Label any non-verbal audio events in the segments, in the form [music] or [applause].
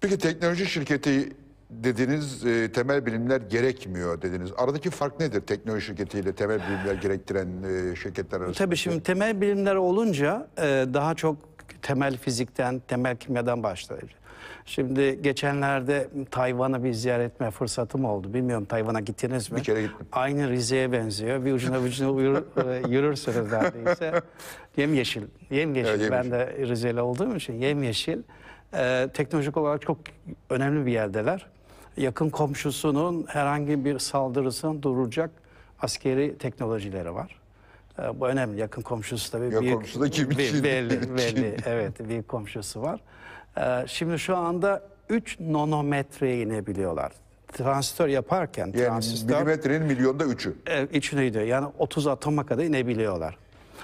Peki teknoloji şirketi dediniz e, temel bilimler gerekmiyor dediniz. Aradaki fark nedir teknoloji şirketiyle temel bilimler gerektiren e, şirketler arasında? Tabii şimdi temel bilimler olunca e, daha çok temel fizikten, temel kimyadan başlayacak. Şimdi geçenlerde Tayvan'a bir ziyaretme fırsatım oldu. Bilmiyorum Tayvan'a gittiniz mi? Bir kere gittim. Aynı Rize'ye benziyor. Bir ucuna bir ucuna yürür, e, yürürsünüz neredeyse. Yemyeşil. Yemyeşil. Evet, yemyeşil. Ben de Rize'li olduğum için yemyeşil. yeşil e, teknolojik olarak çok önemli bir yerdeler. Yakın komşusunun herhangi bir saldırısını duracak askeri teknolojileri var. E, bu önemli. Yakın komşusu tabii ya büyük, komşusu da kim için? Belli, belli. evet, büyük komşusu var. E, şimdi şu anda 3 nanometreye inebiliyorlar transistör yaparken yani transistör milimetrenin milyonda üçü. E, üçünü Yani 30 atoma kadar inebiliyorlar.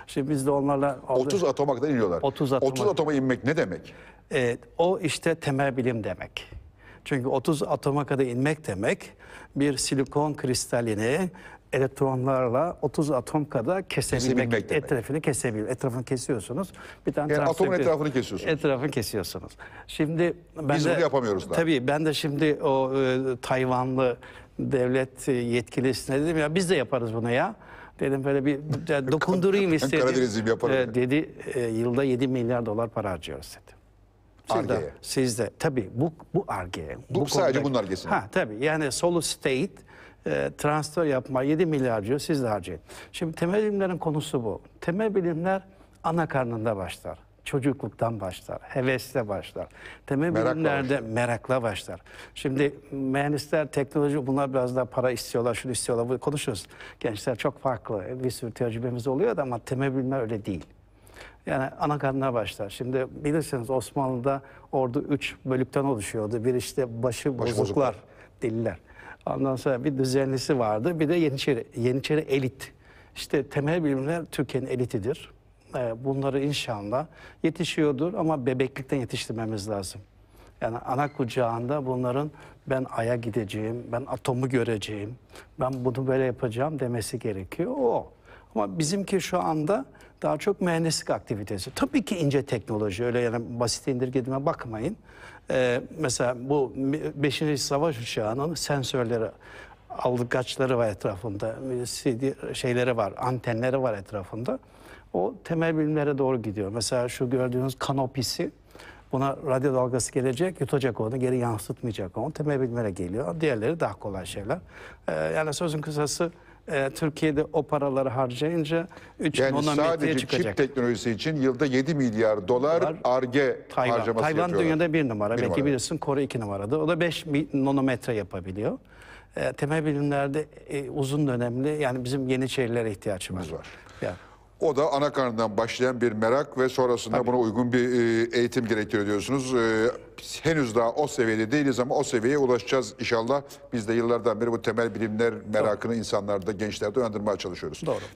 Şimdi biz de onlarla... Aldık. 30 atoma kadar iniyorlar. 30 atoma, 30 atoma inmek ne demek? Evet, o işte temel bilim demek. Çünkü 30 atoma kadar inmek demek bir silikon kristalini elektronlarla 30 atom kadar kesebilmek, kesebilmek etrafını kesebilir. etrafını kesiyorsunuz. Bir tane yani atomun etrafını kesiyorsunuz. Etrafını kesiyorsunuz. Şimdi ben Biz de, bunu yapamıyoruz daha. Tabii ben de şimdi o e, Tayvanlı devlet yetkilisine dedim ya biz de yaparız bunu ya. Dedim böyle bir [laughs] dokundurayım istedim. Karadenizliyim yaparım. Ee, dedi e, yılda 7 milyar dolar para harcıyoruz dedi. Arda, sizde tabii bu bu arge. Bu, bu sadece bunun argesi. Ha tabii yani solo state e, transfer yapma 7 milyar diyor siz de harcayın. Şimdi temel bilimlerin konusu bu. Temel bilimler ana karnında başlar çocukluktan başlar, hevesle başlar. Temel merakla bilimlerde başlar. merakla başlar. Şimdi mühendisler, teknoloji bunlar biraz daha para istiyorlar, şunu istiyorlar, bunu konuşuyoruz. Gençler çok farklı, bir sürü tecrübemiz oluyor da ama temel bilimler öyle değil. Yani ana karnına başlar. Şimdi bilirsiniz Osmanlı'da ordu üç bölükten oluşuyordu. Bir işte başı, bozuklar, bozuklar, deliler. Ondan sonra bir düzenlisi vardı, bir de Yeniçeri, Yeniçeri elit. İşte temel bilimler Türkiye'nin elitidir. E, bunları inşallah yetişiyordur ama bebeklikten yetiştirmemiz lazım. Yani ana kucağında bunların ben Ay'a gideceğim, ben atomu göreceğim, ben bunu böyle yapacağım demesi gerekiyor. O. Ama bizimki şu anda daha çok mühendislik aktivitesi. Tabii ki ince teknoloji öyle yani basit indirgedime bakmayın. Ee, mesela bu 5. savaş uçağının sensörleri algaçları var etrafında, CD şey şeyleri var, antenleri var etrafında o temel bilimlere doğru gidiyor. Mesela şu gördüğünüz kanopisi buna radyo dalgası gelecek, yutacak onu, geri yansıtmayacak onu. Temel bilimlere geliyor. Diğerleri daha kolay şeyler. Ee, yani sözün kısası e, Türkiye'de o paraları harcayınca 3 yani sadece çıkacak. çip teknolojisi için yılda 7 milyar dolar arge Tayvan. harcaması Tayvan yapıyorlar. dünyada bir numara. Bir Belki numara. bilirsin Kore iki numarada. O da 5 nanometre yapabiliyor. E, temel bilimlerde e, uzun dönemli yani bizim yeni şeylere ihtiyacımız var. var. Yani. O da ana karnından başlayan bir merak ve sonrasında Tabii. buna uygun bir e, eğitim gerektiriyor diyorsunuz. E, henüz daha o seviyede değiliz ama o seviyeye ulaşacağız inşallah. Biz de yıllardan beri bu temel bilimler merakını Doğru. insanlarda, gençlerde uyandırmaya çalışıyoruz. Doğru.